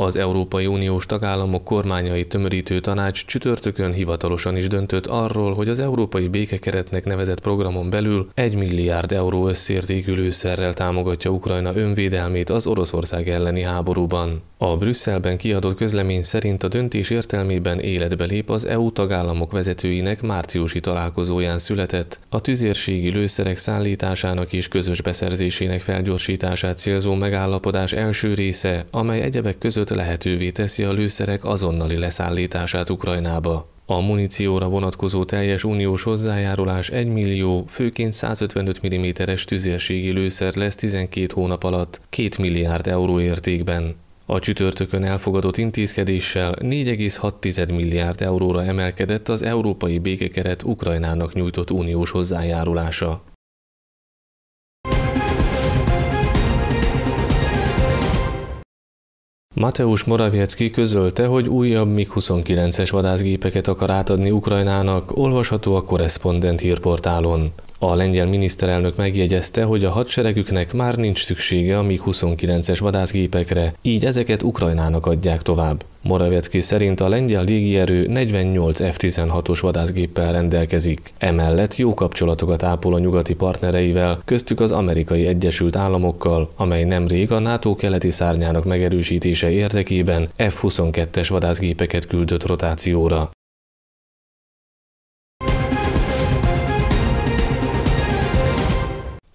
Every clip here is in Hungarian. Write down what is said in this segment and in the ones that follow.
Az Európai Uniós tagállamok kormányai tömörítő tanács csütörtökön hivatalosan is döntött arról, hogy az Európai Békekeretnek nevezett programon belül 1 milliárd euró összértékű lőszerrel támogatja Ukrajna önvédelmét az Oroszország elleni háborúban. A Brüsszelben kiadott közlemény szerint a döntés értelmében életbe lép az EU tagállamok vezetőinek márciusi találkozóján született a tüzérségi lőszerek szállításának és közös beszerzésének felgyorsítását célzó megállapodás első része, amely egyebek között lehetővé teszi a lőszerek azonnali leszállítását Ukrajnába. A munícióra vonatkozó teljes uniós hozzájárulás 1 millió, főként 155 mm-es tüzérségi lőszer lesz 12 hónap alatt 2 milliárd euró értékben. A csütörtökön elfogadott intézkedéssel 4,6 milliárd euróra emelkedett az európai békekeret Ukrajnának nyújtott uniós hozzájárulása. Mateusz Morawiecki közölte, hogy újabb MiG-29-es vadászgépeket akar átadni Ukrajnának, olvasható a korrespondent hírportálon. A lengyel miniszterelnök megjegyezte, hogy a hadseregüknek már nincs szüksége a MiG-29-es vadászgépekre, így ezeket Ukrajnának adják tovább. Moravecki szerint a lengyel légierő 48 F-16-os vadászgéppel rendelkezik. Emellett jó kapcsolatokat ápol a nyugati partnereivel, köztük az amerikai Egyesült Államokkal, amely nemrég a NATO keleti szárnyának megerősítése érdekében F-22-es vadászgépeket küldött rotációra.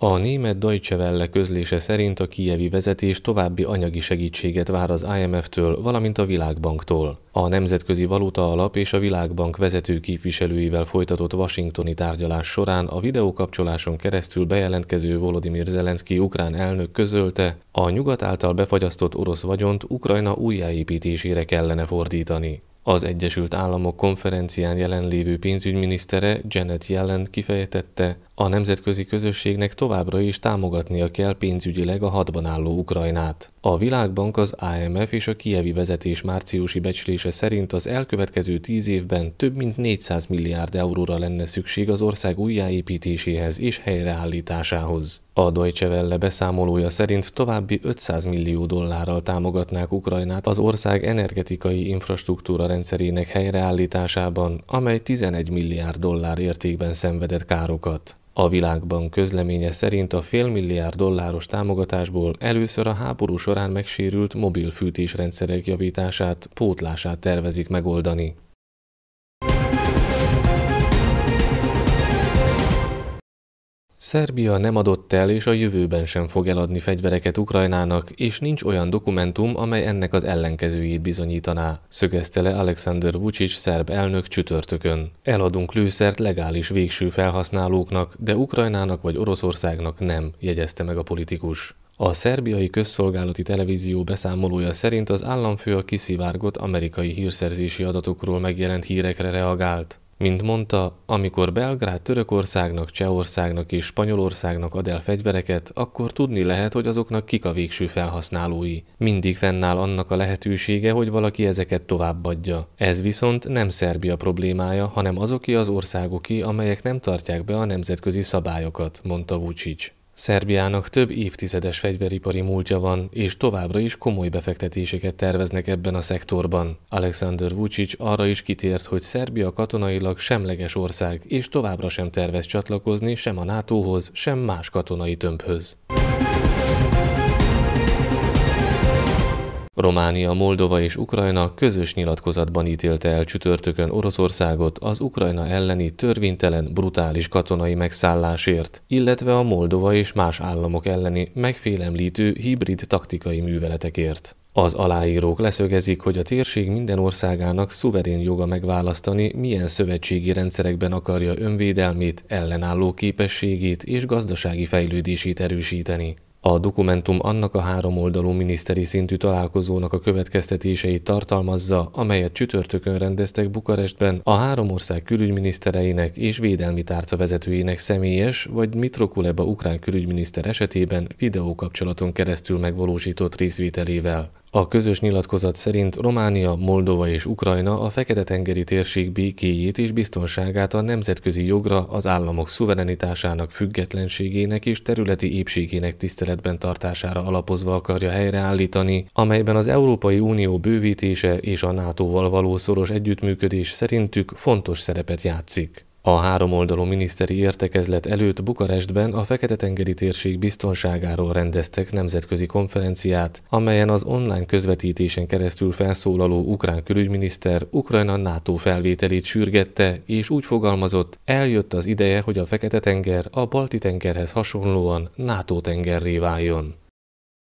A német Deutsche Welle közlése szerint a kijevi vezetés további anyagi segítséget vár az IMF-től, valamint a Világbanktól. A Nemzetközi Valuta Alap és a Világbank vezető képviselőivel folytatott washingtoni tárgyalás során a videókapcsoláson keresztül bejelentkező Volodymyr Zelenszky ukrán elnök közölte, a nyugat által befagyasztott orosz vagyont Ukrajna újjáépítésére kellene fordítani. Az Egyesült Államok konferencián jelenlévő pénzügyminisztere Janet Yellen kifejtette, a nemzetközi közösségnek továbbra is támogatnia kell pénzügyileg a hadban álló Ukrajnát. A Világbank, az IMF és a kievi vezetés márciusi becslése szerint az elkövetkező tíz évben több mint 400 milliárd euróra lenne szükség az ország újjáépítéséhez és helyreállításához. A Deutsche Welle beszámolója szerint további 500 millió dollárral támogatnák Ukrajnát az ország energetikai infrastruktúra rendszerének helyreállításában, amely 11 milliárd dollár értékben szenvedett károkat. A világban közleménye szerint a félmilliárd dolláros támogatásból először a háború során megsérült mobil fűtésrendszerek javítását, pótlását tervezik megoldani. Szerbia nem adott el és a jövőben sem fog eladni fegyvereket Ukrajnának, és nincs olyan dokumentum, amely ennek az ellenkezőjét bizonyítaná, szögezte le Alexander Vucic szerb elnök csütörtökön. Eladunk lőszert legális végső felhasználóknak, de Ukrajnának vagy Oroszországnak nem, jegyezte meg a politikus. A szerbiai közszolgálati televízió beszámolója szerint az államfő a kiszivárgott amerikai hírszerzési adatokról megjelent hírekre reagált. Mint mondta, amikor Belgrád Törökországnak, Csehországnak és Spanyolországnak ad el fegyvereket, akkor tudni lehet, hogy azoknak kik a végső felhasználói. Mindig fennáll annak a lehetősége, hogy valaki ezeket továbbadja. Ez viszont nem Szerbia problémája, hanem azoké az országoké, amelyek nem tartják be a nemzetközi szabályokat, mondta Vucic. Szerbiának több évtizedes fegyveripari múltja van, és továbbra is komoly befektetéseket terveznek ebben a szektorban. Alexander Vucic arra is kitért, hogy Szerbia katonailag semleges ország, és továbbra sem tervez csatlakozni sem a NATO-hoz, sem más katonai tömbhöz. Románia, Moldova és Ukrajna közös nyilatkozatban ítélte el csütörtökön Oroszországot az Ukrajna elleni törvénytelen, brutális katonai megszállásért, illetve a Moldova és más államok elleni megfélemlítő hibrid taktikai műveletekért. Az aláírók leszögezik, hogy a térség minden országának szuverén joga megválasztani, milyen szövetségi rendszerekben akarja önvédelmét, ellenálló képességét és gazdasági fejlődését erősíteni. A dokumentum annak a három oldalú miniszteri szintű találkozónak a következtetéseit tartalmazza, amelyet csütörtökön rendeztek Bukarestben a három ország külügyminisztereinek és védelmi tárca vezetőinek személyes vagy Mitrokuleba ukrán külügyminiszter esetében videókapcsolaton keresztül megvalósított részvételével. A közös nyilatkozat szerint Románia, Moldova és Ukrajna a Fekete-tengeri térség békéjét és biztonságát a nemzetközi jogra, az államok szuverenitásának függetlenségének és területi épségének tiszteletben tartására alapozva akarja helyreállítani, amelyben az Európai Unió bővítése és a NATO-val való szoros együttműködés szerintük fontos szerepet játszik. A három oldalú miniszteri értekezlet előtt Bukarestben a Fekete-tengeri térség biztonságáról rendeztek nemzetközi konferenciát, amelyen az online közvetítésen keresztül felszólaló ukrán külügyminiszter Ukrajna NATO felvételét sürgette, és úgy fogalmazott, eljött az ideje, hogy a Fekete-tenger a Balti-tengerhez hasonlóan NATO tengerré váljon.